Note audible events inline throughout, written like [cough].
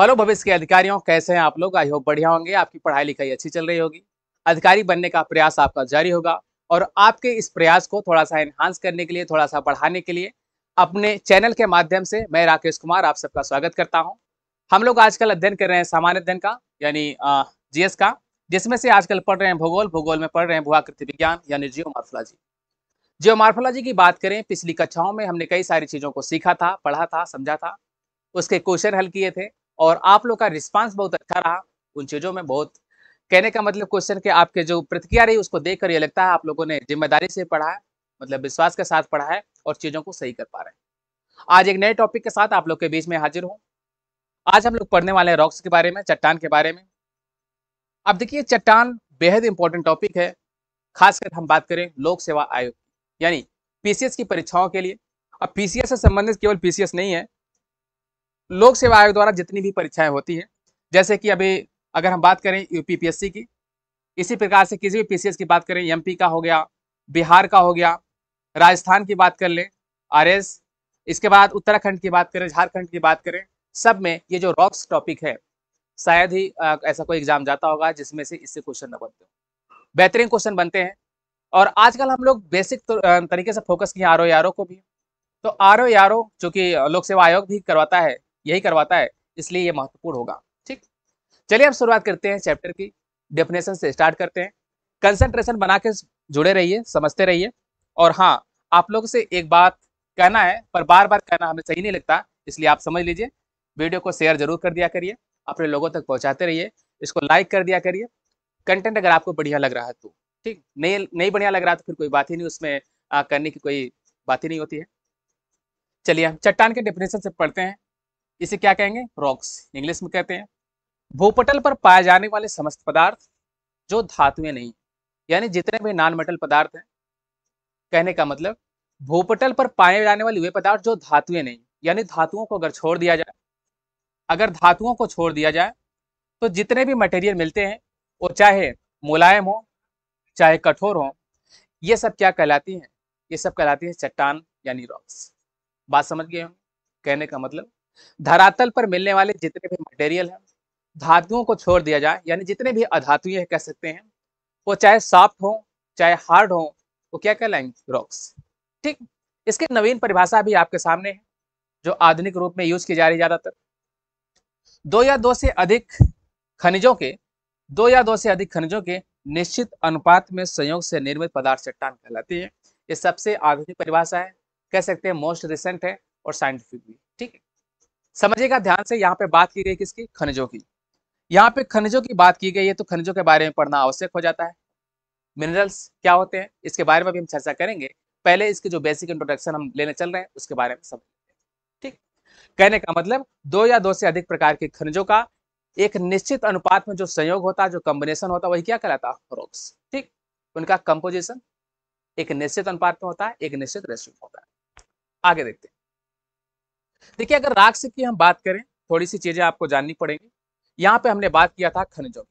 hello भविष्य के अधिकारियों कैसे हैं आप लोग आई होप बढ़िया होंगे आपकी पढ़ाई लिखाई अच्छी चल रही होगी अधिकारी बनने का प्रयास आपका जारी होगा और आपके इस प्रयास को थोड़ा सा एनहांस करने के लिए थोड़ा सा बढ़ाने के लिए अपने चैनल के माध्यम से मैं राकेश कुमार आप सबका स्वागत करता हूँ हम लोग आजकल अध्ययन कर रहे हैं सामान्य अध्ययन का यानी जीएस का जिसमें से आजकल पढ़ रहे हैं भूगोल भूगोल में पढ़ रहे हैं भूआकृति विज्ञान यानी जियोमार्फोलॉजी जियोमार्फोलॉजी की बात करें पिछली कक्षाओं में हमने कई सारी चीज़ों को सीखा था पढ़ा था समझा था उसके क्वेश्चन हल किए थे और आप लोग का रिस्पांस बहुत अच्छा रहा उन चीज़ों में बहुत कहने का मतलब क्वेश्चन के आपके जो प्रतिक्रिया रही उसको देख कर ये लगता है आप लोगों ने जिम्मेदारी से पढ़ा है मतलब विश्वास के साथ पढ़ा है और चीज़ों को सही कर पा रहे हैं आज एक नए टॉपिक के साथ आप लोग के बीच में हाजिर हूँ आज हम लोग पढ़ने वाले हैं रॉक्स के बारे में चट्टान के बारे में अब देखिए चट्टान बेहद इंपॉर्टेंट टॉपिक है खासकर हम बात करें लोक सेवा आयोग यानी पीसीएस की परीक्षाओं के लिए अब पीसीएस से संबंधित केवल पीसीएस नहीं है लोक सेवा आयोग द्वारा जितनी भी परीक्षाएं होती हैं जैसे कि अभी अगर हम बात करें यूपीपीएससी की इसी प्रकार से किसी भी पीसीएस की बात करें एमपी का हो गया बिहार का हो गया राजस्थान की बात कर लें आरएस इसके बाद उत्तराखंड की बात करें झारखंड की बात करें सब में ये जो रॉक्स टॉपिक है शायद ही आ, ऐसा कोई एग्जाम जाता होगा जिसमें से इससे क्वेश्चन न बनते बेहतरीन क्वेश्चन बनते हैं और आजकल हम लोग बेसिक तो, तरीके से फोकस किए आर ओ को भी तो आर ओ जो कि लोक सेवा आयोग भी करवाता है यही करवाता है इसलिए ये महत्वपूर्ण होगा ठीक चलिए अब शुरुआत करते हैं चैप्टर की डेफिनेशन से स्टार्ट करते हैं कंसंट्रेशन बना के जुड़े रहिए समझते रहिए और हाँ आप लोग से एक बात कहना है पर बार बार कहना हमें सही नहीं लगता इसलिए आप समझ लीजिए वीडियो को शेयर जरूर कर दिया करिए अपने लोगों तक पहुँचाते रहिए इसको लाइक कर दिया करिए कंटेंट अगर आपको बढ़िया लग रहा है तो ठीक नहीं नहीं बढ़िया लग रहा तो फिर कोई बात ही नहीं उसमें करने की कोई बात ही नहीं होती है चलिए हम चट्टान के डेफिनेशन से पढ़ते हैं इसे क्या कहेंगे रॉक्स इंग्लिश में कहते हैं भूपटल पर पाए जाने वाले समस्त पदार्थ जो धातुएं नहीं यानी जितने भी नॉन मेटल पदार्थ हैं कहने का मतलब भूपटल पर पाए जाने वाले वे पदार्थ जो धातुएं नहीं यानी धातुओं को अगर छोड़ दिया जाए अगर धातुओं को छोड़ दिया जाए तो जितने भी मटेरियल मिलते हैं वो चाहे मुलायम हो चाहे कठोर हो ये सब क्या कहलाती हैं ये सब कहलाती है चट्टान यानी रॉक्स बात समझ गए हम कहने का मतलब धरातल पर मिलने वाले जितने भी मटेरियल हैं धातुओं को छोड़ दिया जाए यानी जितने भी अधातु कह सकते हैं वो चाहे सॉफ्ट हो चाहे हार्ड हो वो क्या कहलाएंगे रॉक्स ठीक इसकी नवीन परिभाषा भी आपके सामने है जो आधुनिक रूप में यूज की जा रही ज़्यादातर दो या दो से अधिक खनिजों के दो या दो से अधिक खनिजों के निश्चित अनुपात में संयोग से निर्मित पदार्थ चट्टान कहलाती है ये सबसे आधुनिक परिभाषा है कह सकते हैं मोस्ट रिसेंट है और साइंटिफिक भी ठीक है समझिएगा ध्यान से यहाँ पे बात की गई किसकी खनिजों की यहाँ पे खनिजों की बात की गई है तो खनिजों के बारे में पढ़ना आवश्यक हो जाता है मिनरल्स क्या होते हैं इसके बारे में भी हम चर्चा करेंगे पहले इसके जो बेसिक इंट्रोडक्शन हम लेने चल रहे हैं उसके बारे में समझ ठीक कहने का मतलब दो या दो से अधिक प्रकार के खनिजों का एक निश्चित अनुपात में जो संयोग होता है जो कॉम्बिनेशन होता है वही क्या कहलाता है रॉक्स ठीक उनका कंपोजिशन एक निश्चित अनुपात में होता है एक निश्चित रेशियो होता है आगे देखते हैं देखिए अगर राक्स की हम बात करें थोड़ी सी चीजें आपको जाननी पड़ेंगी यहाँ पे हमने बात किया था खनिजों की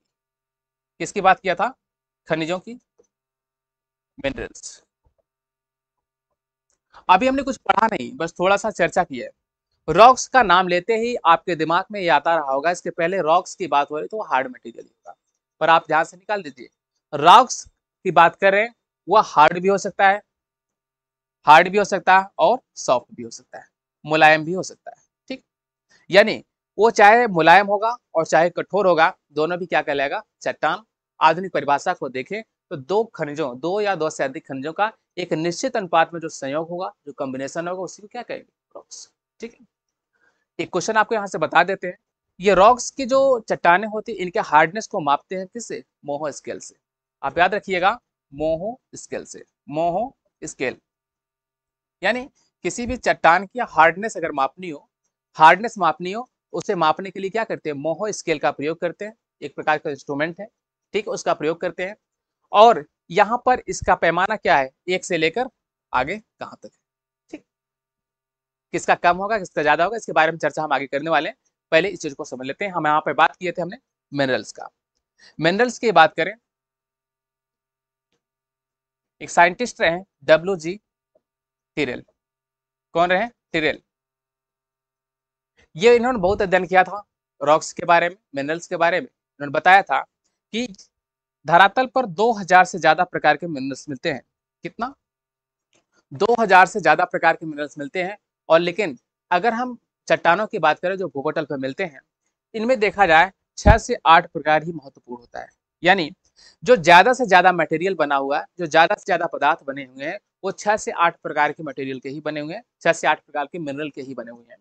किसकी बात किया था खनिजों की मिनरल्स अभी हमने कुछ पढ़ा नहीं बस थोड़ा सा चर्चा किया है रॉक्स का नाम लेते ही आपके दिमाग में ये आता रहा होगा इसके पहले रॉक्स की बात हो रही तो हार्ड मटेरियल होगा पर आप ध्यान से निकाल दीजिए रॉक्स की बात करें वह हार्ड भी हो सकता है हार्ड भी हो सकता है और सॉफ्ट भी हो सकता है मुलायम भी हो सकता है ठीक यानी वो चाहे मुलायम होगा और चाहे कठोर होगा दोनों भी क्या कहलाएगा चट्टान आधुनिक परिभाषा को देखें तो दो खनिजों दो या दो से अधिक खनिजों का एक निश्चित अनुपात में जो संयोग होगा जो कॉम्बिनेशन होगा उसी को क्या कहेंगे रॉक्स ठीक है एक क्वेश्चन आपको यहाँ से बता देते हैं ये रॉक्स की जो चट्टाने होती है इनके हार्डनेस को मापते हैं किससे मोहो स्केल से आप याद रखिएगा मोहो स्केल से मोहो स्केल यानी किसी भी चट्टान की हार्डनेस अगर मापनी हो हार्डनेस मापनी हो उसे मापने के लिए क्या करते हैं मोहो स्केल का प्रयोग करते हैं एक प्रकार का इंस्ट्रूमेंट है ठीक है उसका प्रयोग करते हैं और यहाँ पर इसका पैमाना क्या है एक से लेकर आगे कहाँ तक ठीक किसका कम होगा किसका ज्यादा होगा इसके बारे में चर्चा हम आगे करने वाले हैं पहले इस चीज को समझ लेते हैं हम यहाँ पर बात किए थे हमने मिनरल्स का मिनरल्स की बात करें एक साइंटिस्ट रहे डब्ल्यू जी टिरेल कौन रहे टिरेल ये इन्होंने बहुत अध्ययन किया था रॉक्स के बारे में मिनरल्स के बारे में इन्होंने बताया था कि धरातल पर 2000 से ज्यादा प्रकार के मिनरल्स मिलते हैं कितना 2000 से ज्यादा प्रकार के मिनरल्स मिलते हैं और लेकिन अगर हम चट्टानों की बात करें जो भूगोटल पर मिलते हैं इनमें देखा जाए छह से आठ प्रकार ही महत्वपूर्ण होता है यानी जो ज्यादा से ज्यादा मटेरियल बना हुआ है जो ज्यादा से ज्यादा पदार्थ बने हुए हैं वो छह से आठ प्रकार के मटेरियल के ही बने हुए हैं छह से आठ प्रकार के मिनरल के ही बने हुए हैं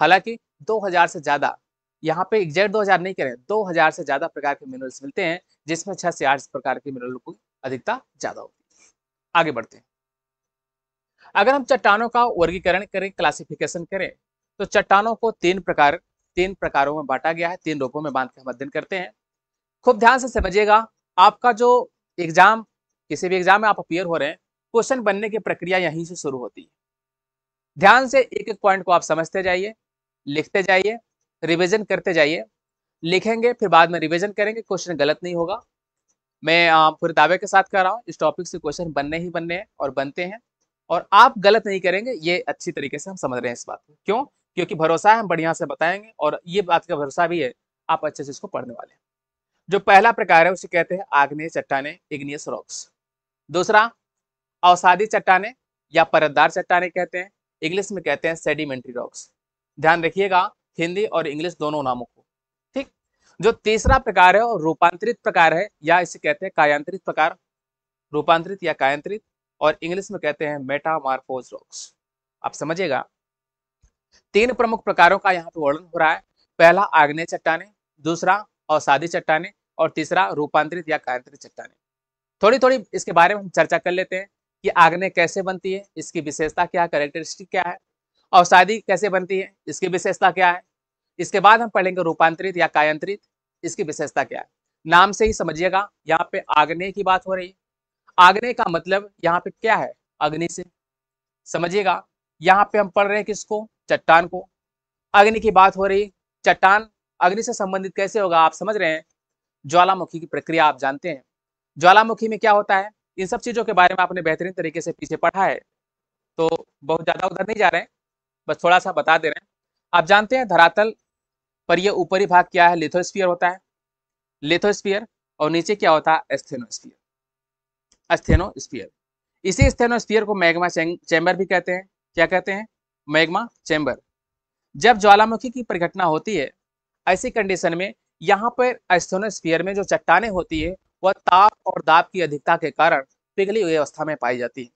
हालांकि 2000 से ज़्यादा यहाँ पे एग्जैक्ट 2000 नहीं करें 2000 से ज़्यादा प्रकार के मिनरल्स मिलते हैं जिसमें छह से आठ प्रकार के मिनरल की अधिकता ज़्यादा होती है आगे बढ़ते हैं अगर हम चट्टानों का वर्गीकरण करें क्लासिफिकेशन करें तो चट्टानों को तीन प्रकार तीन प्रकारों में बांटा गया है तीन रूपों में बांध के हम अध्ययन करते हैं खूब ध्यान से समझिएगा आपका जो एग्जाम किसी भी एग्जाम में आप अपियर हो रहे हैं क्वेश्चन बनने की प्रक्रिया यहीं से शुरू होती है ध्यान से एक एक पॉइंट को आप समझते जाइए लिखते जाइए रिविजन करते जाइए लिखेंगे फिर बाद में रिविजन करेंगे क्वेश्चन गलत नहीं होगा मैं पूरे दावे के साथ कह रहा हूँ इस टॉपिक से क्वेश्चन बनने ही बनने हैं और बनते हैं और आप गलत नहीं करेंगे ये अच्छी तरीके से हम समझ रहे हैं इस बात को क्यों क्योंकि भरोसा है हम बढ़िया से बताएंगे और ये बात का भरोसा भी है आप अच्छे से इसको पढ़ने वाले हैं जो पहला प्रकार है उसे कहते हैं आग्नेय चट्टाने इग्नियस रॉक्स दूसरा अवसादी चट्टाने या परतदार चट्टाने कहते हैं इंग्लिश में कहते हैं सेडिमेंट्री रॉक्स ध्यान रखिएगा हिंदी और इंग्लिश दोनों नामों को ठीक जो तीसरा प्रकार है और रूपांतरित प्रकार है या इसे कहते हैं कायांतरित प्रकार रूपांतरित या कायांतरित और इंग्लिश में कहते हैं मेटामार्फोज रॉक्स आप समझिएगा तीन प्रमुख प्रकारों का यहाँ पे वर्णन हो रहा है पहला आग्नेय चट्टाने दूसरा अवसादी चट्टाने और तीसरा रूपांतरित या कायांतरित चट्टाने थोड़ी थोड़ी इसके बारे में हम चर्चा कर लेते हैं कि आग्ने कैसे बनती है इसकी विशेषता क्या है करेक्टरिस्टिक क्या है औषादी कैसे बनती है इसकी विशेषता क्या है इसके बाद हम पढ़ेंगे रूपांतरित या कायांतरित इसकी विशेषता क्या है नाम से ही समझिएगा यहाँ पे आग्नेय की बात हो रही है आग्नेय का मतलब यहाँ पे क्या है अग्नि से समझिएगा यहाँ पे हम पढ़ रहे हैं किसको चट्टान को अग्नि की बात हो रही चट्टान अग्नि से संबंधित कैसे होगा आप समझ रहे हैं ज्वालामुखी की प्रक्रिया आप जानते हैं ज्वालामुखी में क्या होता है इन सब चीज़ों के बारे में आपने बेहतरीन तरीके से पीछे पढ़ा है तो बहुत ज़्यादा उधर नहीं जा रहे हैं बस थोड़ा सा बता दे रहे हैं आप जानते हैं धरातल पर यह ऊपरी भाग क्या है लिथोस्फियर होता है लिथोस्फियर और नीचे क्या होता है एस्थेनोस्फियर एस्थेनोस्फियर इसी स्थेनोस्फियर को मैग्मा चैम्बर भी कहते हैं क्या कहते हैं मैग्मा चैम्बर जब ज्वालामुखी की परिघटना होती है ऐसी कंडीशन में यहाँ पर एस्थेनोस्फियर में जो चट्टाने होती है वह ताप और दाब की अधिकता के कारण पिघली हुई अवस्था में पाई जाती है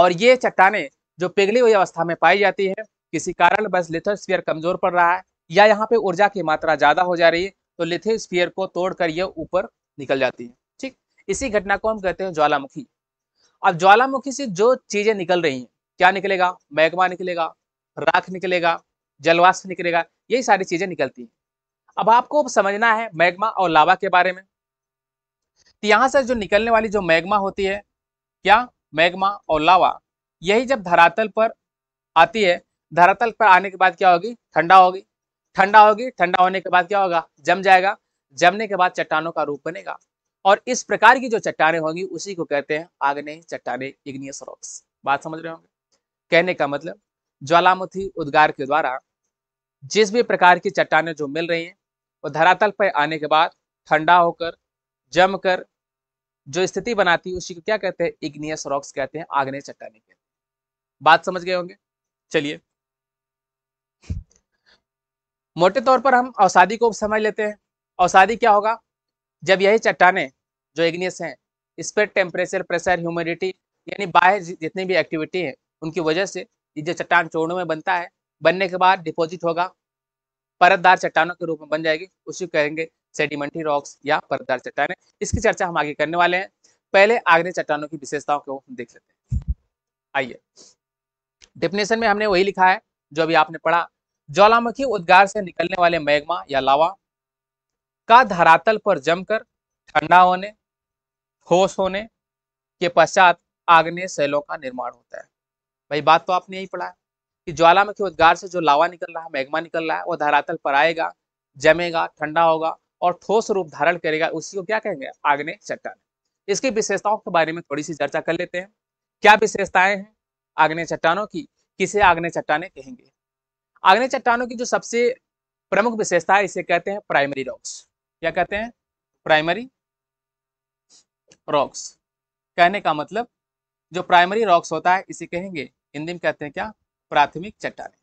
और ये चट्टाने जो पिघली हुई अवस्था में पाई जाती है किसी कारण बस लिथोस्फियर कमजोर पड़ रहा है या यहाँ पे ऊर्जा की मात्रा ज्यादा हो जा रही है तो लिथोस्फियर को तोड़कर ये ऊपर निकल जाती है ठीक इसी घटना को हम कहते हैं ज्वालामुखी अब ज्वालामुखी से जो चीजें निकल रही हैं क्या निकलेगा मैग्मा निकलेगा राख निकलेगा जलवाष्प निकलेगा यही सारी चीजें निकलती हैं अब आपको समझना है मैग्मा और लावा के बारे में तो यहां से जो निकलने वाली जो मैग्मा होती है क्या मैग्मा और लावा यही जब धरातल पर आती है धरातल पर आने के बाद क्या होगी ठंडा होगी ठंडा होगी ठंडा होने के बाद क्या होगा जम जाएगा जमने के बाद चट्टानों का रूप बनेगा और इस प्रकार की जो चट्टाने होंगी उसी को कहते हैं आग्ने चट्टाने इग्नियस रॉक्स बात समझ रहे होंगे कहने का मतलब ज्वालामुखी उद्गार के द्वारा जिस भी प्रकार की चट्टाने जो मिल रही हैं वो धरातल पर आने के बाद ठंडा होकर जमकर जो स्थिति बनाती है उसी को क्या कहते हैं इग्नियस रॉक्स कहते हैं आग्नेय चट्टाने के बात समझ गए होंगे चलिए मोटे तौर पर हम अवसादी को समझ लेते हैं अवसादी क्या होगा जब यही चट्टाने जो इग्नियस हैं इस पर टेम्परेचर प्रेशर ह्यूमिडिटी यानी बाहर जितनी भी एक्टिविटी है उनकी वजह से ये जो चट्टान चोड़ों में बनता है बनने के बाद डिपॉजिट होगा परतदार चट्टानों के रूप में बन जाएगी उसी को कहेंगे सेडिमेंटी रॉक्स या परदार चट्टान है इसकी चर्चा हम आगे करने वाले हैं पहले आग्नेय चट्टानों की विशेषताओं को देख लेते हैं आइए डेफिनेशन में हमने वही लिखा है जो अभी आपने पढ़ा ज्वालामुखी उद्गार से निकलने वाले मैग्मा या लावा का धरातल पर जमकर ठंडा होने ठोस होने के पश्चात आग्नेय शैलों का निर्माण होता है भाई बात तो आपने यही पढ़ा है कि ज्वालामुखी उद्गार से जो लावा निकल रहा है मैग्मा निकल रहा है वो धरातल पर आएगा जमेगा ठंडा होगा और ठोस रूप धारण करेगा उसी को क्या कहेंगे आग्ने चट्टान इसकी विशेषताओं के बारे में थोड़ी सी चर्चा कर लेते हैं क्या विशेषताएं हैं आग्ने चट्टानों की किसे आग्ने चट्टाने कहेंगे आग्ने चट्टानों की जो सबसे प्रमुख विशेषता है इसे कहते हैं प्राइमरी रॉक्स क्या कहते हैं प्राइमरी रॉक्स कहने का मतलब जो प्राइमरी रॉक्स होता है इसे कहेंगे हिंदी में कहते हैं क्या प्राथमिक चट्टाने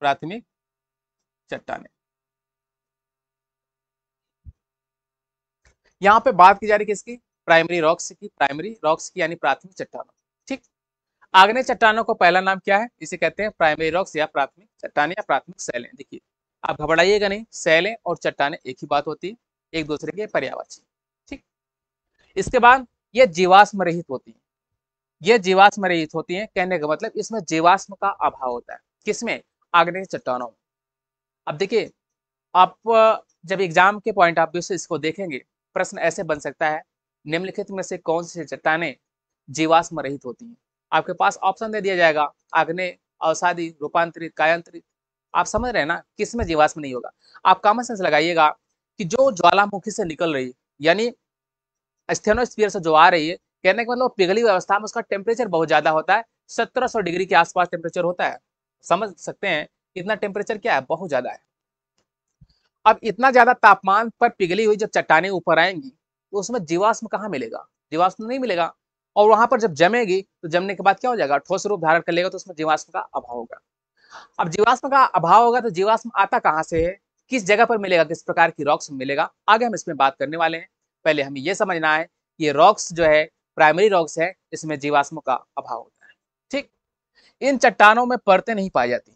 प्राथमिक चट्टाने यहाँ पे बात की जा रही किसकी प्राइमरी रॉक्स की प्राइमरी रॉक्स की यानी प्राथमिक चट्टानों ठीक आग्नेय चट्टानों का पहला नाम क्या है इसे कहते हैं प्राइमरी रॉक्स या प्राथमिक चट्टान या प्राथमिक शैलें देखिए आप घबराइएगा नहीं शैलें और चट्टाने एक ही बात होती है एक दूसरे के पर्यावाची ठीक इसके बाद यह जीवाश्म रहित होती है यह जीवाश्म रहित होती है कहने का मतलब इसमें जीवाश्म का अभाव होता है किसमें आग्नेय चट्टानों में अब देखिए आप जब एग्जाम के पॉइंट ऑफ व्यू से इसको देखेंगे प्रश्न ऐसे बन सकता है निम्नलिखित में से कौन सी चट्टाने जीवाश्म रहित होती हैं आपके पास ऑप्शन दे दिया जाएगा आग्ने अवसादी रूपांतरित कायांतरित आप समझ रहे हैं ना किस में जीवाश्म नहीं होगा आप कॉमन सेंस लगाइएगा कि जो ज्वालामुखी से निकल रही यानी स्थेनोस्फीयर से जो आ रही है कहने का मतलब पिघली व्यवस्था में उसका टेम्परेचर बहुत ज्यादा होता है सत्रह डिग्री के आसपास टेम्परेचर होता है समझ सकते हैं इतना टेम्परेचर क्या है बहुत ज्यादा है अब इतना ज्यादा तापमान पर पिघली हुई जब चट्टाने ऊपर आएंगी तो उसमें जीवाश्म कहाँ मिलेगा जीवाश्म नहीं मिलेगा और वहां पर जब जमेगी तो जमने के बाद क्या हो जाएगा ठोस रूप धारण कर लेगा तो उसमें जीवाश्म का अभाव होगा अब जीवाश्म का अभाव होगा तो जीवाश्म आता कहाँ से है किस जगह पर मिलेगा किस प्रकार की रॉक्स मिलेगा आगे हम इसमें बात करने वाले हैं पहले हमें यह समझना है कि ये रॉक्स जो है प्राइमरी रॉक्स है इसमें जीवाश्म का अभाव होता है ठीक इन चट्टानों में परतें नहीं पाई जाती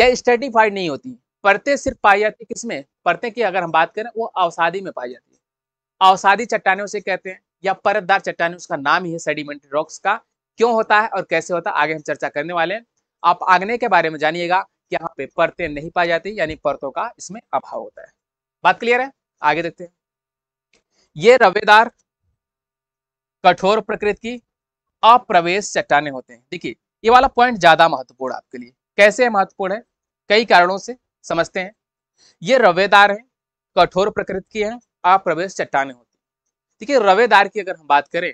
यह स्टेटिफाइड नहीं होती परतें सिर्फ पाई जाती है किसमें परतें की अगर हम बात करें वो अवसादी में पाई जाती है अवसादी चट्टाने से कहते हैं या परतदार चट्टाने उसका नाम ही है सेडिमेंट्री रॉक्स का क्यों होता है और कैसे होता है आगे हम चर्चा करने वाले हैं आप आग्ने के बारे में जानिएगा यहाँ पे परतें नहीं पाई जाती यानी परतों का इसमें अभाव होता है बात क्लियर है आगे देखते हैं ये रवेदार कठोर प्रकृति की अप्रवेश चट्टाने होते हैं देखिए ये वाला पॉइंट ज्यादा महत्वपूर्ण आपके लिए कैसे महत्वपूर्ण है कई कारणों से समझते हैं ये रवेदार है कठोर प्रकृति की है अप्रवेश चट्टाने होती है देखिए रवेदार की अगर हम बात करें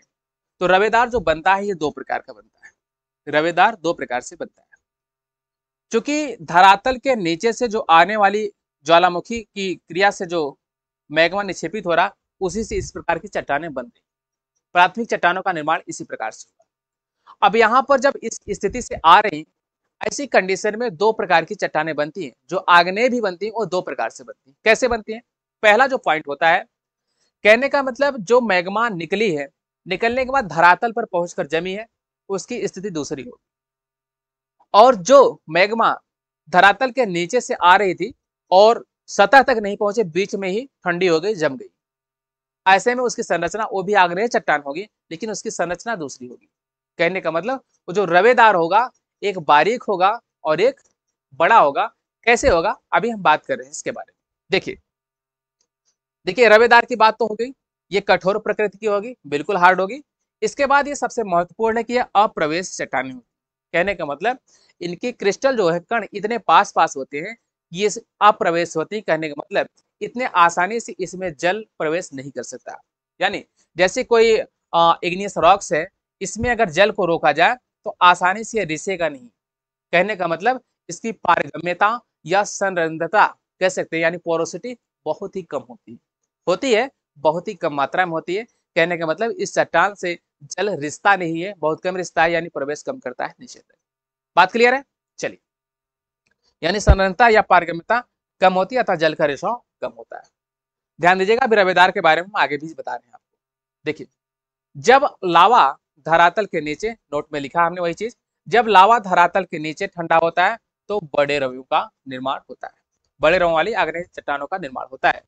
तो रवेदार जो बनता है ये दो प्रकार का बनता है रवेदार दो प्रकार से बनता है क्योंकि धरातल के नीचे से जो आने वाली ज्वालामुखी की क्रिया से जो मैग्मा निक्षेपित हो रहा उसी से इस प्रकार की चट्टाने बन रही प्राथमिक चट्टानों का निर्माण इसी प्रकार से हुआ अब यहां पर जब इस स्थिति से आ रही ऐसी कंडीशन में दो प्रकार की चट्टाने बनती हैं जो आग्नेय भी बनती हैं और दो प्रकार से बनती हैं कैसे बनती हैं पहला जो पॉइंट होता है कहने का मतलब जो मैग्मा निकली है निकलने के बाद धरातल पर पहुंचकर जमी है उसकी स्थिति दूसरी होगी और जो मैग्मा धरातल के नीचे से आ रही थी और सतह तक नहीं पहुंचे बीच में ही ठंडी हो गई जम गई ऐसे में उसकी संरचना वो भी आग्नेय चट्टान होगी लेकिन उसकी संरचना दूसरी होगी कहने का मतलब वो जो रवेदार होगा एक बारीक होगा और एक बड़ा होगा कैसे होगा अभी हम बात कर रहे हैं इसके बारे में देखिए देखिए रवेदार की बात तो हो गई ये कठोर प्रकृति की होगी बिल्कुल हार्ड होगी इसके बाद ये सबसे महत्वपूर्ण है कि यह अप्रवेश चट्टानी होगी कहने का मतलब इनकी क्रिस्टल जो है कण इतने पास पास होते हैं ये अप्रवेश होती कहने का मतलब इतने आसानी से इसमें जल प्रवेश नहीं कर सकता यानी जैसे कोई इग्नियस रॉक्स है इसमें अगर जल को रोका जाए तो आसानी से रिसेगा नहीं कहने का मतलब इसकी पारगम्यता या संरंधता कह सकते हैं यानी पोरोसिटी बहुत ही कम होती है होती है बहुत ही कम मात्रा में होती है कहने का मतलब इस चट्टान से जल रिश्ता नहीं है बहुत कम रिश्ता है यानी प्रवेश कम करता है निश्चित बात क्लियर है चलिए यानी संरंधता या पारगम्यता कम होती है अतः जल का रिसाव कम होता है ध्यान दीजिएगा रवेदार के बारे में आगे भी बता रहे हैं आपको देखिए जब लावा धरातल के नीचे नोट में लिखा हमने वही चीज जब लावा धरातल के नीचे ठंडा होता है तो बड़े रवियों का निर्माण होता है बड़े रवों वाली आग्नेय चट्टानों का निर्माण होता है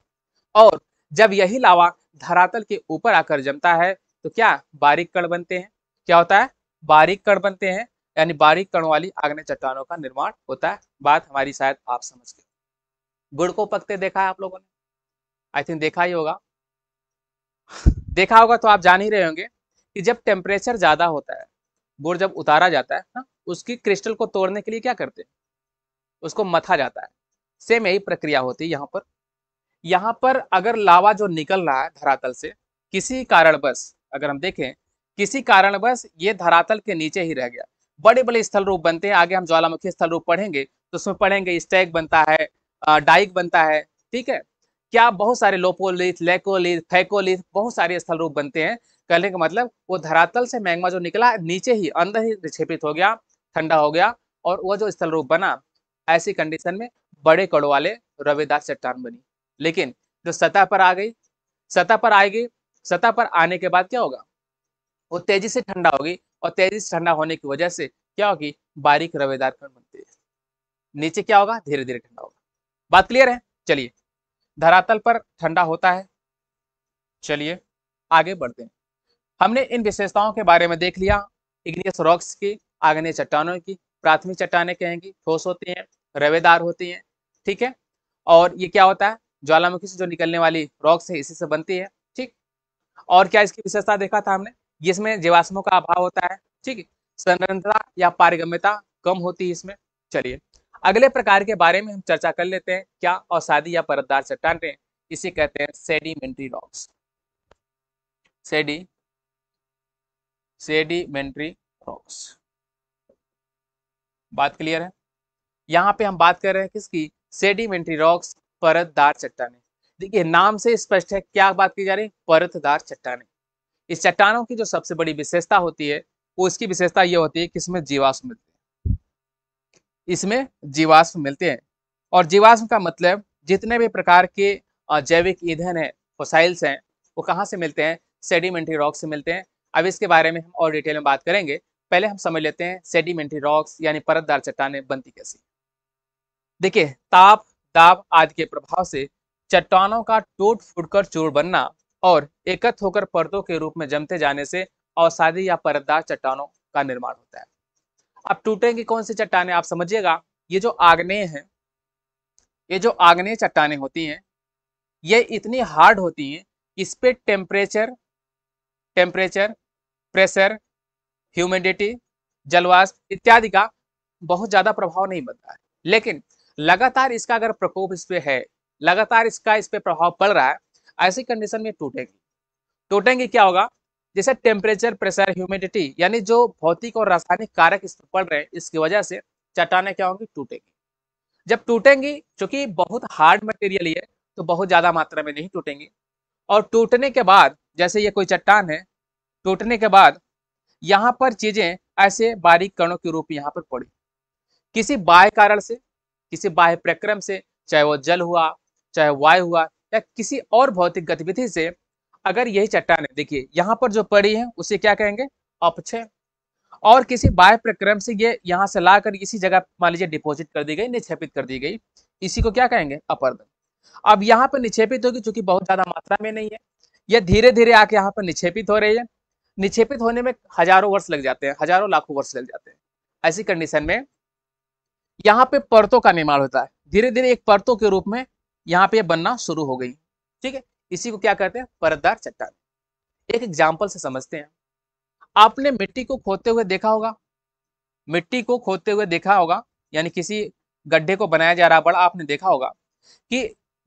और जब यही लावा धरातल के ऊपर आकर जमता है तो क्या बारीक कण बनते हैं क्या होता है बारीक कण बनते हैं यानी बारीक कण वाली आग्ने चट्टानों का निर्माण होता है बात हमारी शायद आप समझ गए गुड़ को पकते देखा है आप लोगों ने आई थिंक देखा ही होगा [laughs] देखा होगा तो आप जान ही रहे होंगे कि जब टेम्परेचर ज़्यादा होता है बोर जब उतारा जाता है ना उसकी क्रिस्टल को तोड़ने के लिए क्या करते हैं उसको मथा जाता है सेम यही प्रक्रिया होती है यहाँ पर यहाँ पर अगर लावा जो निकल रहा है धरातल से किसी कारणवश अगर हम देखें किसी कारणवश ये धरातल के नीचे ही रह गया बड़े बड़े स्थल रूप बनते हैं आगे हम ज्वालामुखी स्थल रूप पढ़ेंगे तो उसमें पढ़ेंगे स्टैग बनता है डाइक बनता है ठीक है क्या बहुत सारे लोपोलिथ लेकोलिथ फैकोलिथ बहुत सारे स्थल रूप बनते हैं कहने का मतलब वो धरातल से मैग्मा जो निकला नीचे ही अंदर ही निक्षेपित हो गया ठंडा हो गया और वह जो स्थल रूप बना ऐसी कंडीशन में बड़े कड़ो वाले रविदास चट्टान बनी लेकिन जो सतह पर आ गई सतह पर आएगी सतह पर आने के बाद क्या होगा वो तेजी से ठंडा होगी और तेजी से ठंडा होने की वजह से क्या होगी बारीक रवेदार कण बनते हैं नीचे क्या होगा धीरे धीरे ठंडा होगा बात क्लियर है चलिए धरातल पर ठंडा होता है चलिए आगे बढ़ते हैं हमने इन विशेषताओं के बारे में देख लिया इग्नियस रॉक्स की आग्नेय चट्टानों की प्राथमिक चट्टाने कहेंगी ठोस होती हैं रवेदार होती हैं ठीक है और ये क्या होता है ज्वालामुखी से जो निकलने वाली रॉक्स है इसी से बनती है ठीक और क्या इसकी विशेषता देखा था हमने इसमें जीवाश्मों का अभाव होता है ठीक है या पारगम्यता कम होती है इसमें चलिए अगले प्रकार के बारे में हम चर्चा कर लेते हैं क्या औसादी या परतदार चट्टान इसे कहते हैं sedimentary rocks sedi sedimentary rocks बात क्लियर है यहाँ पे हम बात कर रहे हैं किसकी सेडिमेंट्री रॉक्स परतदार चट्टाने देखिए नाम से स्पष्ट है क्या बात की जा रही है परतदार चट्टाने इस चट्टानों की जो सबसे बड़ी विशेषता होती है वो इसकी विशेषता ये होती है कि इसमें जीवाश्म मिलते हैं इसमें जीवाश्म मिलते हैं और जीवाश्म का मतलब जितने भी प्रकार के जैविक ईंधन है फोसाइल्स हैं वो कहाँ से मिलते हैं सेडिमेंट्री रॉक से मिलते हैं अब इसके बारे में हम और डिटेल में बात करेंगे पहले हम समझ लेते हैं सेडिमेंट्री रॉक्स यानी परतदार चट्टाने बनती कैसी देखिए ताप दाब आदि के प्रभाव से चट्टानों का टूट फूटकर चूर बनना और एकत्र होकर परतों के रूप में जमते जाने से औसादी या परतदार चट्टानों का निर्माण होता है अब टूटेंगी कौन सी चट्टाने आप समझिएगा ये जो आग्नेय है ये जो आग्नेय चट्टाने होती हैं ये इतनी हार्ड होती हैं इस पर टेम्परेचर टेम्परेचर प्रेशर ह्यूमिडिटी जलवास इत्यादि का बहुत ज्यादा प्रभाव नहीं बनता है लेकिन लगातार इसका अगर प्रकोप इस पर है लगातार इसका इस पर प्रभाव पड़ रहा है ऐसी कंडीशन में टूटेंगी टूटेंगी क्या होगा जैसे टेम्परेचर प्रेशर ह्यूमिडिटी यानी जो भौतिक और रासायनिक कारक इस पर पड़ रहे हैं इसकी वजह से चट्टाने क्या होंगी टूटेंगी जब टूटेंगी चूंकि बहुत हार्ड मटेरियल ये तो बहुत ज्यादा मात्रा में नहीं टूटेंगी और टूटने के बाद जैसे ये कोई चट्टान है टूटने के बाद यहाँ पर चीजें ऐसे बारीक कणों के रूप में यहाँ पर पड़ी किसी बाह्य कारण से किसी बाह्य प्रक्रम से चाहे वो जल हुआ चाहे वायु हुआ या किसी और भौतिक गतिविधि से अगर यही चट्टान देखिए यहाँ पर जो पड़ी है उसे क्या कहेंगे अपछय और किसी बाह्य प्रक्रम से ये यहाँ से ला कर इसी जगह मान लीजिए डिपोजिट कर दी गई निक्षेपित कर दी गई इसी को क्या कहेंगे अपर्दन अब यहाँ पर निक्षेपित होगी चूंकि बहुत ज्यादा मात्रा में नहीं है यह धीरे धीरे आके यहाँ पर निक्षेपित हो रही है निक्षेपित होने में हजारों वर्ष लग जाते हैं हजारों लाखों वर्ष लग जाते हैं ऐसी कंडीशन में यहाँ पे परतों का निर्माण होता है धीरे धीरे एक परतों के रूप में यहाँ पे बनना शुरू हो गई ठीक है इसी को क्या कहते हैं परतदार चट्टान एक एग्जाम्पल से समझते हैं आपने मिट्टी को खोदते हुए देखा होगा मिट्टी को खोदते हुए देखा होगा यानी किसी गड्ढे को बनाया जा रहा बड़ा आपने देखा होगा कि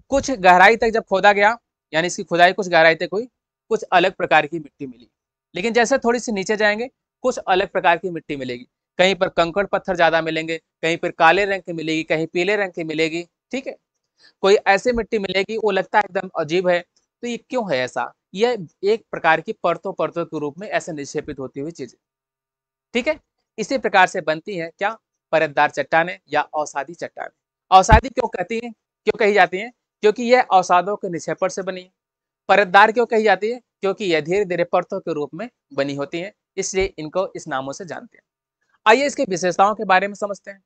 कुछ गहराई तक जब खोदा गया यानी इसकी खुदाई कुछ गहराई तक हुई कुछ अलग प्रकार की मिट्टी मिली लेकिन जैसे थोड़ी सी नीचे जाएंगे कुछ अलग प्रकार की मिट्टी मिलेगी कहीं पर कंकड़ पत्थर ज़्यादा मिलेंगे कहीं पर काले रंग की मिलेगी कहीं पीले रंग की मिलेगी ठीक है कोई ऐसी मिट्टी मिलेगी वो लगता है एकदम अजीब है तो ये क्यों है ऐसा यह एक प्रकार की परतों परतों के रूप में ऐसे निक्षेपित होती हुई चीजें ठीक है इसी प्रकार से बनती है क्या परतदार चट्टाने या औसादी चट्टाने औसादी क्यों कहती है क्यों कही जाती है क्योंकि यह औसादों के निक्षेपण से बनी है परतदार क्यों कही जाती है क्योंकि यह धीरे धीरे परतों के रूप में बनी होती है इसलिए इनको इस नामों से जानते हैं आइए इसकी विशेषताओं के बारे में समझते हैं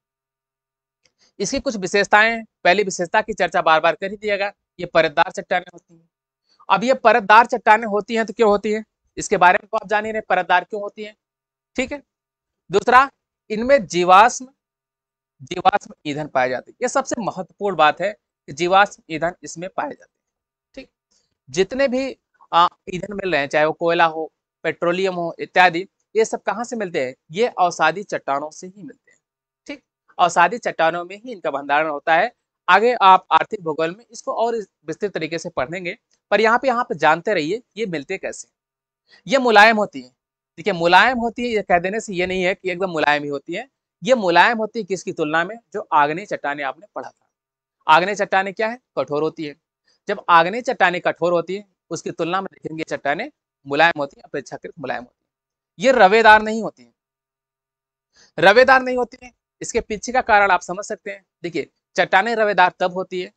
इसकी कुछ विशेषताएं पहली विशेषता की चर्चा बार बार कर ही दिएगा ये परतदार चट्टाने होती हैं अब ये परतदार चट्टाने होती हैं तो क्यों होती है इसके बारे में तो आप जान ही रहे परतदार क्यों होती है ठीक है दूसरा इनमें जीवाश्म जीवाश्म ईंधन पाए जाते हैं ये सबसे महत्वपूर्ण बात है कि जीवाश्म ईंधन इसमें पाए जाते हैं ठीक जितने भी ईंधन मिल रहे हैं चाहे वो कोयला हो पेट्रोलियम हो इत्यादि ये सब कहाँ से मिलते हैं ये औसादी चट्टानों से ही मिलते हैं ठीक औसादी चट्टानों में ही इनका भंडारण होता है आगे आप आर्थिक भूगोल में इसको और विस्तृत तरीके से पढ़ेंगे पर यहाँ पे यहाँ पे जानते रहिए ये मिलते कैसे ये मुलायम होती है ठीक है मुलायम होती है ये कह देने से ये नहीं है कि एकदम मुलायम ही होती है ये मुलायम होती है किसकी तुलना में जो आग्नेय चट्टाने आपने पढ़ा था आग्नेय चट्टाने क्या है कठोर होती है जब आग्नेय चट्टाने कठोर होती है उसकी तुलना में देखेंगे चट्टाने मुलायम होती है अपेक्षाकृत मुलायम होती है ये रवेदार नहीं होती है रवेदार नहीं होती है इसके पीछे का कारण आप समझ सकते हैं देखिए चट्टाने रवेदार तब होती है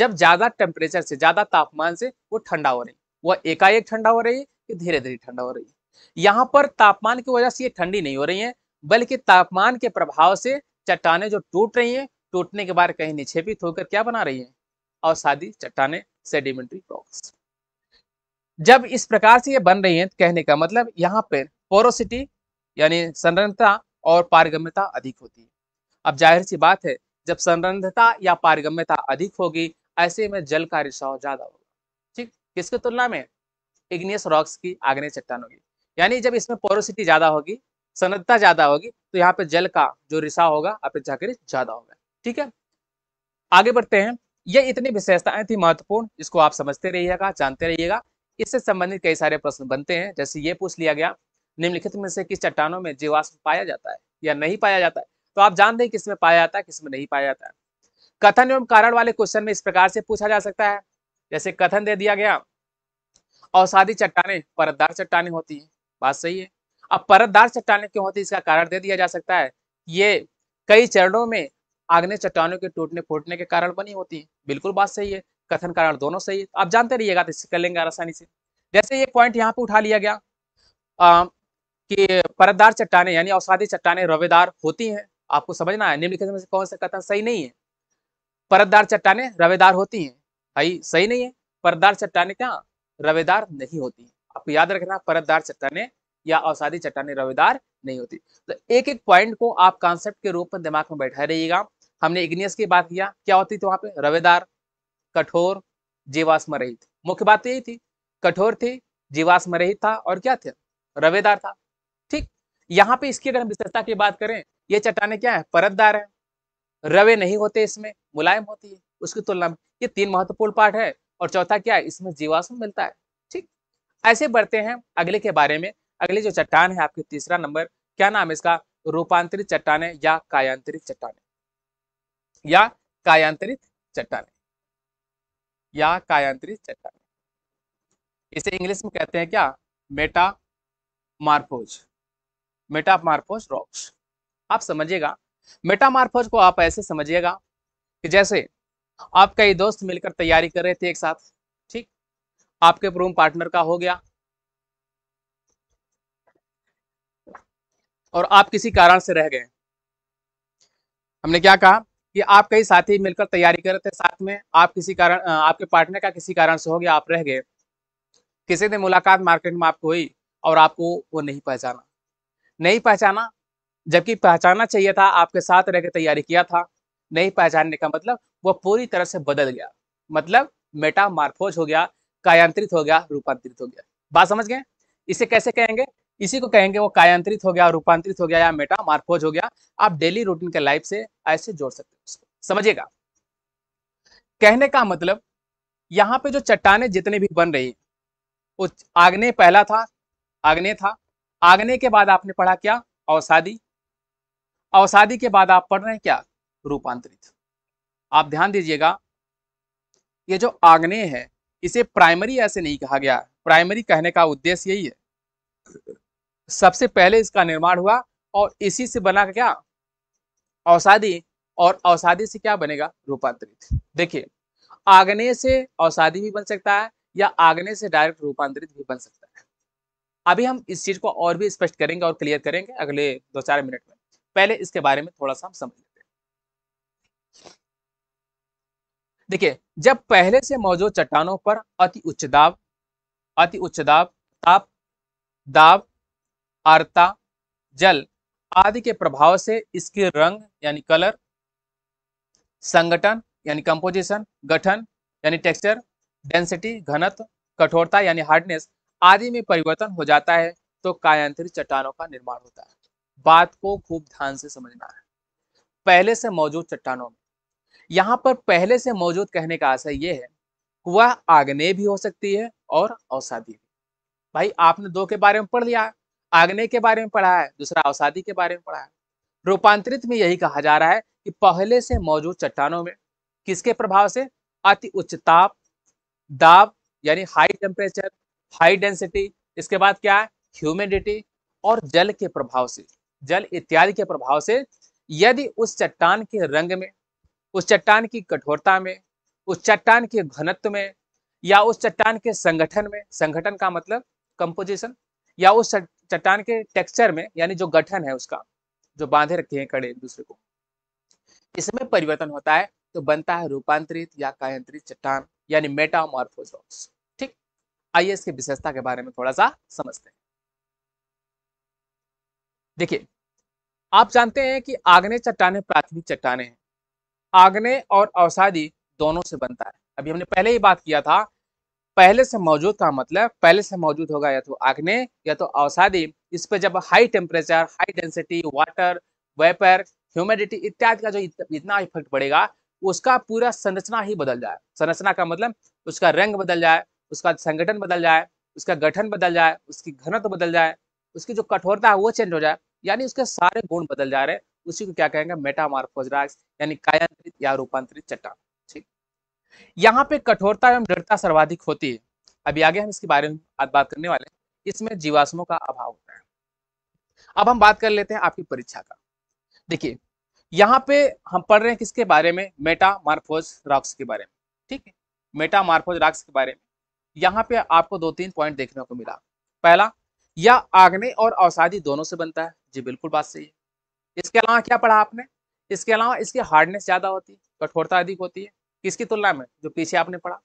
जब ज्यादा टेम्परेचर से ज्यादा तापमान से वो ठंडा हो रही है वह एकाएक ठंडा हो रही है कि धीरे धीरे ठंडा हो रही है यहाँ पर तापमान की वजह से ये ठंडी नहीं हो रही है बल्कि तापमान के प्रभाव से चट्टाने जो टूट रही है टूटने के बाद कहीं निक्षेपित होकर क्या बना रही है और शादी चट्टाने सेडिमेंट्री रॉक्स जब इस प्रकार से ये बन रही है कहने का मतलब यहाँ पर पोरोसिटी यानी संरंधता और पारगम्यता अधिक होती है अब जाहिर सी बात है जब संरंधता या पारगम्यता अधिक होगी ऐसे में जल का रिसाव ज्यादा होगा ठीक किसके तुलना में इग्नियस रॉक्स की आग्नेय चट्टान होगी यानी जब इसमें पोरोसिटी ज्यादा होगी संरंधता ज्यादा होगी तो यहाँ पे जल का जो रिसाव होगा अपेक्षाकृत ज्यादा होगा ठीक है आगे बढ़ते हैं ये इतनी विशेषताएं थी महत्वपूर्ण इसको आप समझते रहिएगा जानते रहिएगा इससे संबंधित कई सारे प्रश्न बनते हैं जैसे ये पूछ लिया गया निम्नलिखित में से किस चट्टानों में जीवाश्म पाया जाता है या नहीं पाया जाता है तो आप जान दें किसमें पाया जाता है किसमें नहीं पाया जाता है कथन एवं कारण वाले क्वेश्चन में इस प्रकार से पूछा जा सकता है जैसे कथन दे दिया गया औषादी चट्टाने परतदार चट्टाने होती है बात सही है अब परतदार चट्टाने क्यों होती है इसका कारण दे दिया जा सकता है ये कई चरणों में आग्नेय चट्टानों के टूटने फूटने के कारण बनी होती है बिल्कुल बात सही है कथन कारण दोनों सही है आप जानते रहिएगा तो इससे कर लेंगे आसानी से जैसे ये पॉइंट यहाँ पे उठा लिया गया आ, कि परतदार चट्टाने यानी औसादी चट्टाने रवेदार होती हैं आपको समझना है निम्नलिखित में से कौन सा कथन सही नहीं है परतदार चट्टाने रवेदार होती हैं भाई सही नहीं है परतदार चट्टाने क्या रवेदार नहीं होती आपको याद रखना परतदार चट्टाने या औसादी चट्टाने रवेदार नहीं होती तो एक एक पॉइंट को आप कॉन्सेप्ट के रूप में दिमाग में बैठा रहिएगा हमने इग्नियस की बात किया क्या होती थी वहां पे रवेदार कठोर जीवाश्म रहित मुख्य बात तो यही थी कठोर थी जीवाश्म रहित था और क्या थे रवेदार था ठीक यहाँ पे इसकी अगर हम विशेषता की बात करें ये चट्टाने क्या है परतदार है रवे नहीं होते इसमें मुलायम होती है उसकी तुलना में ये तीन महत्वपूर्ण पार्ट है और चौथा क्या है इसमें जीवाश्म मिलता है ठीक ऐसे बढ़ते हैं अगले के बारे में अगले जो चट्टान है आपके तीसरा नंबर क्या नाम है इसका रूपांतरित चट्टाने या कायांतरित चट्टाने या कायांतरित चट्टाने या कायांतरित चट्टान इसे इंग्लिश में कहते हैं क्या मेटा मार्फोज रॉक्स आप समझिएगा मेटा मार्फोज को आप ऐसे समझिएगा कि जैसे आप कई दोस्त मिलकर तैयारी कर रहे थे एक साथ ठीक आपके रूम पार्टनर का हो गया और आप किसी कारण से रह गए हमने क्या कहा कि आप कई साथी मिलकर तैयारी कर रहे थे साथ में आप किसी कारण आपके पार्टनर का किसी कारण से हो गया आप रह गए किसी ने मुलाकात मार्केट में आपको हुई और आपको वो नहीं पहचाना नहीं पहचाना जबकि पहचाना चाहिए था आपके साथ रह के तैयारी किया था नहीं पहचानने का मतलब वह पूरी तरह से बदल गया मतलब मेटामार्फोज हो गया कायांत्रित हो गया रूपांतरित हो गया बात समझ गए इसे कैसे कहेंगे इसी को कहेंगे वो कायांतरित हो गया रूपांतरित हो गया या मेटामार्फोज हो गया आप डेली रूटीन के लाइफ से ऐसे जोड़ सकते हो समझिएगा कहने का मतलब यहाँ पे जो चट्टाने जितने भी बन रही वो आग्ने पहला था आग्ने था आग्ने के बाद आपने पढ़ा क्या अवसादी अवसादी के बाद आप पढ़ रहे हैं क्या रूपांतरित आप ध्यान दीजिएगा ये जो आग्ने है इसे प्राइमरी ऐसे नहीं कहा गया प्राइमरी कहने का उद्देश्य यही है सबसे पहले इसका निर्माण हुआ और इसी से बना क्या औसादी और औसादी से क्या बनेगा रूपांतरित देखिए आग्नेय से औसादी भी बन सकता है या आग्नेय से डायरेक्ट रूपांतरित भी बन सकता है अभी हम इस चीज को और भी स्पष्ट करेंगे और क्लियर करेंगे अगले दो चार मिनट में पहले इसके बारे में थोड़ा सा हम समझ लेते हैं देखिए जब पहले से मौजूद चट्टानों पर अति उच्च दाब अति उच्च दाब ताप दाब आर्ता जल आदि के प्रभाव से इसके रंग यानी कलर संगठन यानी कंपोजिशन गठन यानी टेक्सचर डेंसिटी घनत्व कठोरता यानी हार्डनेस आदि में परिवर्तन हो जाता है तो कायांतरी चट्टानों का निर्माण होता है बात को खूब ध्यान से समझना है पहले से मौजूद चट्टानों में यहाँ पर पहले से मौजूद कहने का आशय ये है वह आग्नेय भी हो सकती है और औसा भी भाई आपने दो के बारे में पढ़ लिया आग्ने के बारे में पढ़ा है दूसरा अवसादी के बारे में पढ़ा है रूपांतरित में यही कहा जा रहा है कि पहले से मौजूद चट्टानों में किसके प्रभाव से अति उच्च ताप दाब यानी हाई टेम्परेचर हाई डेंसिटी इसके बाद क्या है ह्यूमिडिटी और जल के प्रभाव से जल इत्यादि के प्रभाव से यदि उस चट्टान के रंग में उस चट्टान की कठोरता में उस चट्टान के घनत्व में या उस चट्टान के संगठन में संगठन का मतलब कंपोजिशन या उस चट्टान के टेक्सचर में यानी जो गठन है उसका जो बांधे रखे हैं कड़े एक दूसरे को इसमें परिवर्तन होता है तो बनता है रूपांतरित या कायंत्रित चट्टान यानी मेटामॉर्फोज रॉक्स ठीक आइए इसकी विशेषता के बारे में थोड़ा सा समझते हैं देखिए आप जानते हैं कि आग्नेय चट्टाने प्राथमिक चट्टाने हैं आग्नेय और अवसादी दोनों से बनता है अभी हमने पहले ही बात किया था पहले से मौजूद था मतलब पहले से मौजूद होगा या तो आग्ने या तो औसादी इस पर जब high temperature high density water vapour humidity इत्यादि का जो इतना इफेक्ट पड़ेगा उसका पूरा संरचना ही बदल जाए संरचना का मतलब उसका रंग बदल जाए उसका संगठन बदल जाए उसका गठन बदल जाए उसकी घनत्व बदल जाए उसकी जो कठोरता है वो चेंज हो जाए यानी उसके सारे गुण बदल जा रहे हैं उसी को क्या कहेंगे मेटामार्फोजराज यानी कायांत्रित या रूपांतरित चट्टान यहाँ पे कठोरता एवं दृढ़ता सर्वाधिक होती है अभी आगे हम इसके बारे में बात करने वाले हैं इसमें जीवाश्मों का अभाव होता है अब हम बात कर लेते हैं आपकी परीक्षा का देखिए यहाँ पे हम पढ़ रहे हैं किसके बारे में मेटामार्फोज रॉक्स के बारे में ठीक है मेटामार्फोज रॉक्स के बारे में यहाँ पे आपको दो तीन पॉइंट देखने को मिला पहला यह आग्ने और अवसादी दोनों से बनता है जी बिल्कुल बात सही है इसके अलावा क्या पढ़ा आपने इसके अलावा इसकी हार्डनेस ज़्यादा होती है कठोरता अधिक होती है किसकी तुलना में जो पीछे आपने पढ़ा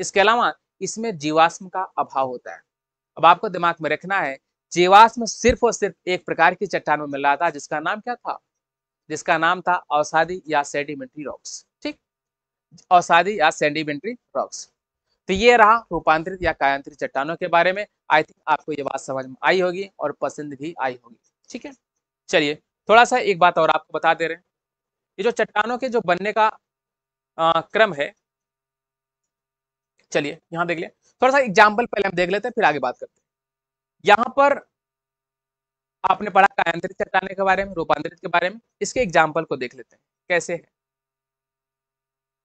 इसके अलावा इसमें जीवाश्म का अभाव होता है अब आपको दिमाग में रखना है जीवाश्म सिर्फ और सिर्फ एक प्रकार की चट्टान में मिल रहा था जिसका नाम क्या था जिसका नाम था औसादी या सेडिमेंट्री रॉक्स ठीक औसादी या सेडिमेंट्री रॉक्स तो ये रहा रूपांतरित या कायांतरित चट्टानों के बारे में आई थिंक आपको ये बात समझ में आई होगी और पसंद भी आई होगी ठीक है चलिए थोड़ा सा एक बात और आपको बता दे रहे हैं ये जो चट्टानों के जो बनने का क्रम है चलिए यहां देख लिया थोड़ा सा एग्जाम्पल पहले हम देख लेते हैं फिर आगे बात करते हैं यहां पर आपने पढ़ा कायांतरित चट्टाने के बारे में रूपांतरित के बारे में इसके एग्जाम्पल को देख लेते हैं कैसे है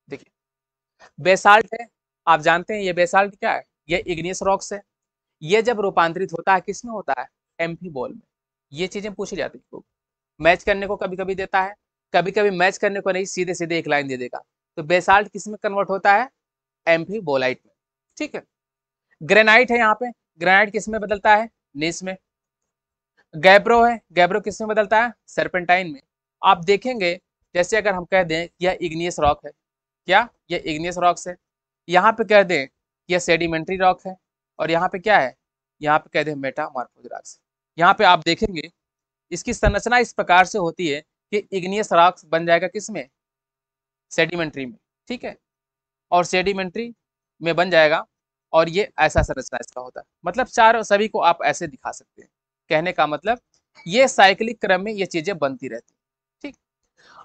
देखिए बेसाल्ट है आप जानते हैं ये बेसाल्ट क्या है ये इग्नियस रॉक्स है ये जब रूपांतरित होता है किसमें होता है एम्फी बॉल में ये चीजें पूछी जाती है मैच करने को कभी कभी देता है कभी कभी मैच करने को नहीं सीधे सीधे एक लाइन दे देगा तो बेसाल्ट किस में कन्वर्ट होता है एम्फी बोलाइट में ठीक है ग्रेनाइट है यहाँ पे ग्रेनाइट किस में बदलता है नेस में गैब्रो है गैब्रो किस में बदलता है सरपेंटाइन में आप देखेंगे जैसे अगर हम कह दें यह इग्नियस रॉक है क्या यह इग्नियस रॉक्स है यहाँ पे कह दें यह सेडिमेंट्री रॉक है और यहाँ पे क्या है यहाँ पे कह दें मेटामार्फोज रॉक्स यहाँ पे आप देखेंगे इसकी संरचना इस प्रकार से होती है कि इग्नियस रॉक्स बन जाएगा किसमें सेडिमेंट्री में ठीक है और सेडिमेंट्री में बन जाएगा और ये ऐसा संरचना इसका होता है मतलब चार सभी को आप ऐसे दिखा सकते हैं कहने का मतलब ये साइक्लिक क्रम में ये चीजें बनती रहती ठीक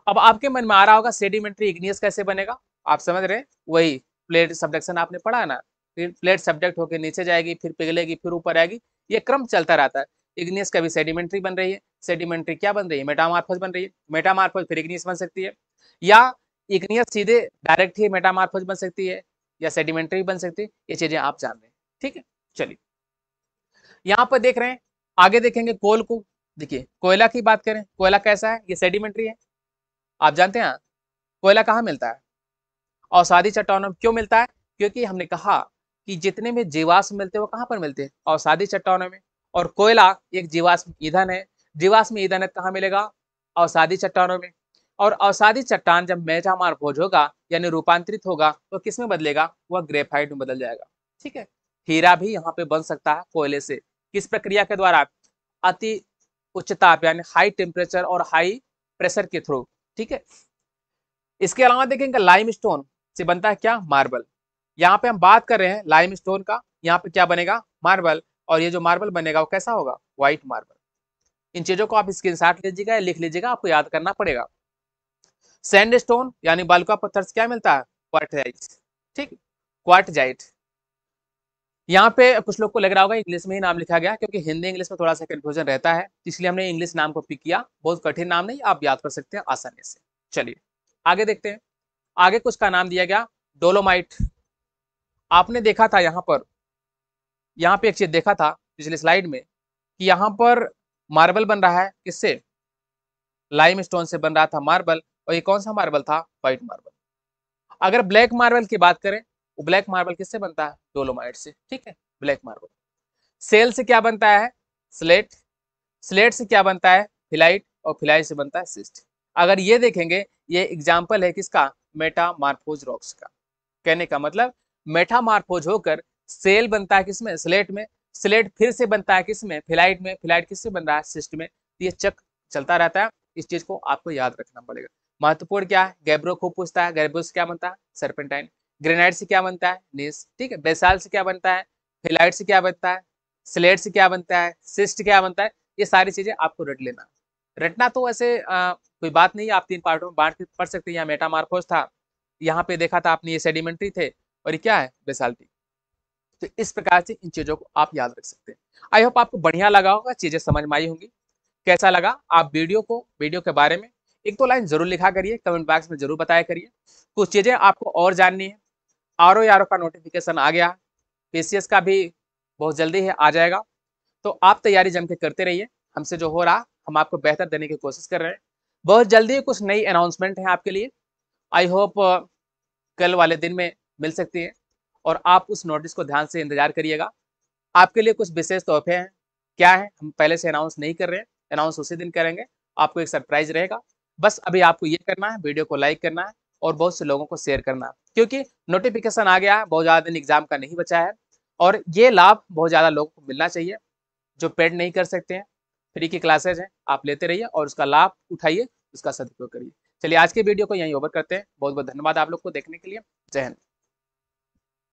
अब आपके मन में आ रहा होगा सेडिमेंट्री इग्नियस कैसे बनेगा आप समझ रहे वही प्लेट सब्जेक्शन आपने पढ़ा ना फिर प्लेट सब्जेक्ट होकर नीचे जाएगी फिर पिघलेगी फिर ऊपर आएगी ये क्रम चलता रहता है इग्नियस कभी सेडिमेंट्री बन रही है सेडिमेंट्री क्या बन रही है मेटामार्फस बन रही है मेटामार्फस फिर इग्नियस बन सकती है या इग्नियस सीधे डायरेक्ट ही मेटामार्फोज बन सकती है या सेडिमेंट्री बन सकती है ये चीजें आप जान रहे हैं ठीक है चलिए यहाँ पर देख रहे हैं आगे देखेंगे कोल को देखिए कोयला की बात करें कोयला कैसा है ये सेडिमेंट्री है आप जानते हैं हाँ, कोयला कहाँ मिलता है औसादी चट्टानों में क्यों मिलता है क्योंकि हमने कहा कि जितने भी जीवाश्म मिलते हैं वो कहाँ पर मिलते हैं औसादी चट्टानों में और कोयला एक जीवाश्म ईंधन है जीवाश्म ईंधन कहाँ मिलेगा औसादी चट्टानों में और अवसादी चट्टान जब मेजामार भोज होगा यानी रूपांतरित होगा तो किस में बदलेगा वह ग्रेफाइट में बदल जाएगा ठीक है हीरा भी यहाँ पे बन सकता है कोयले से किस प्रक्रिया के द्वारा अति उच्चताप यानी हाई टेम्परेचर और हाई प्रेशर के थ्रू ठीक है इसके अलावा देखेंगे लाइम स्टोन से बनता है क्या मार्बल यहाँ पे हम बात कर रहे हैं लाइम स्टोन का यहाँ पे क्या बनेगा मार्बल और ये जो मार्बल बनेगा वो कैसा होगा व्हाइट मार्बल इन चीज़ों को आप स्क्रीन लीजिएगा लिख लीजिएगा आपको याद करना पड़ेगा सैंडस्टोन यानी बालुका पत्थर से क्या मिलता है क्वार्टजाइट ठीक क्वार्टजाइट यहाँ पे कुछ लोग को लग रहा होगा इंग्लिश में ही नाम लिखा गया क्योंकि हिंदी इंग्लिश में थोड़ा सा कंफ्यूजन रहता है इसलिए हमने इंग्लिश नाम को पिक किया बहुत कठिन नाम नहीं आप याद कर सकते हैं आसानी से चलिए आगे देखते हैं आगे कुछ का नाम दिया गया डोलोमाइट आपने देखा था यहाँ पर यहाँ पे एक चीज देखा था पिछले स्लाइड में कि यहाँ पर मार्बल बन रहा है किससे लाइम स्टोन से बन रहा था मार्बल और ये कौन सा मार्बल था व्हाइट मार्बल अगर ब्लैक मार्बल की बात करें तो ब्लैक मार्बल किससे बनता है डोलोमाइट से ठीक है ब्लैक मार्बल सेल से क्या बनता है स्लेट स्लेट से क्या बनता है फिलाइट और फिलाइट से बनता है सिस्ट अगर ये देखेंगे ये एग्जाम्पल है किसका मेटामार्फोज रॉक्स का कहने का मतलब मेटामार्फोज होकर सेल बनता है किसमें स्लेट में स्लेट फिर से बनता है किसमें फिलाइट में फिलाइट किससे बन रहा है सिस्ट में तो ये चक चलता रहता है इस चीज को आपको याद रखना पड़ेगा महत्वपूर्ण क्या है गैब्रो खूब पूछता है गैब्रो से क्या बनता है सर्पेंटाइन ग्रेनाइट से क्या बनता है निस ठीक है बेसाल से क्या बनता है फिलाइट से क्या बनता है स्लेट से क्या बनता है सिस्ट क्या बनता है ये सारी चीजें आपको रट लेना रटना तो ऐसे आ, कोई बात नहीं है आप तीन पार्टों में बांट पढ़ सकते हैं यहाँ मेटामार्फोस था यहाँ पे देखा था आपने ये सेडिमेंट्री थे और ये क्या है बेसाल्टी तो इस प्रकार से इन चीज़ों को आप याद रख सकते हैं आई होप आपको बढ़िया लगा होगा चीज़ें समझ में आई होंगी कैसा लगा आप वीडियो को वीडियो के बारे में एक दो लाइन जरूर लिखा करिए कमेंट बॉक्स में जरूर बताया करिए कुछ चीज़ें आपको और जाननी है आर ओ आर ओ का नोटिफिकेशन आ गया पीसीएस का भी बहुत जल्दी ही आ जाएगा तो आप तैयारी जम के करते रहिए हमसे जो हो रहा हम आपको बेहतर देने की कोशिश कर रहे हैं बहुत जल्दी कुछ नई अनाउंसमेंट है आपके लिए आई होप कल वाले दिन में मिल सकती है और आप उस नोटिस को ध्यान से इंतजार करिएगा आपके लिए कुछ विशेष तोहफे हैं क्या है हम पहले से अनाउंस नहीं कर रहे हैं अनाउंस उसी दिन करेंगे आपको एक सरप्राइज रहेगा बस अभी आपको ये करना है वीडियो को लाइक करना है और बहुत से लोगों को शेयर करना क्योंकि नोटिफिकेशन आ गया है बहुत ज़्यादा दिन एग्जाम का नहीं बचा है और ये लाभ बहुत ज़्यादा लोगों को मिलना चाहिए जो पेड नहीं कर सकते हैं फ्री की क्लासेज हैं आप लेते रहिए और उसका लाभ उठाइए उसका सदुपयोग करिए चलिए आज के वीडियो को यहीं ओवर करते हैं बहुत बहुत धन्यवाद आप लोग को देखने के लिए जय हिंद